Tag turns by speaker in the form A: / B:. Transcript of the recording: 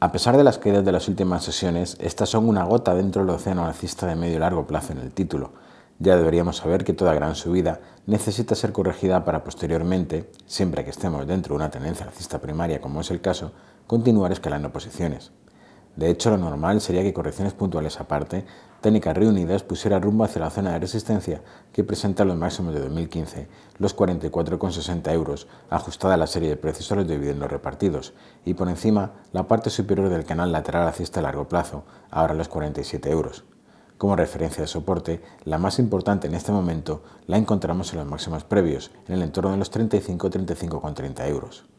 A: A pesar de las caídas de las últimas sesiones, estas son una gota dentro del océano alcista de medio y largo plazo en el título. Ya deberíamos saber que toda gran subida necesita ser corregida para posteriormente, siempre que estemos dentro de una tendencia alcista primaria como es el caso, continuar escalando posiciones. De hecho, lo normal sería que correcciones puntuales aparte, técnicas reunidas pusiera rumbo hacia la zona de resistencia que presenta los máximos de 2015, los 44,60 euros, ajustada a la serie de precios de dividendos repartidos, y por encima la parte superior del canal lateral hacia a este largo plazo, ahora los 47 euros. Como referencia de soporte, la más importante en este momento la encontramos en los máximos previos, en el entorno de los 35-35,30
B: euros.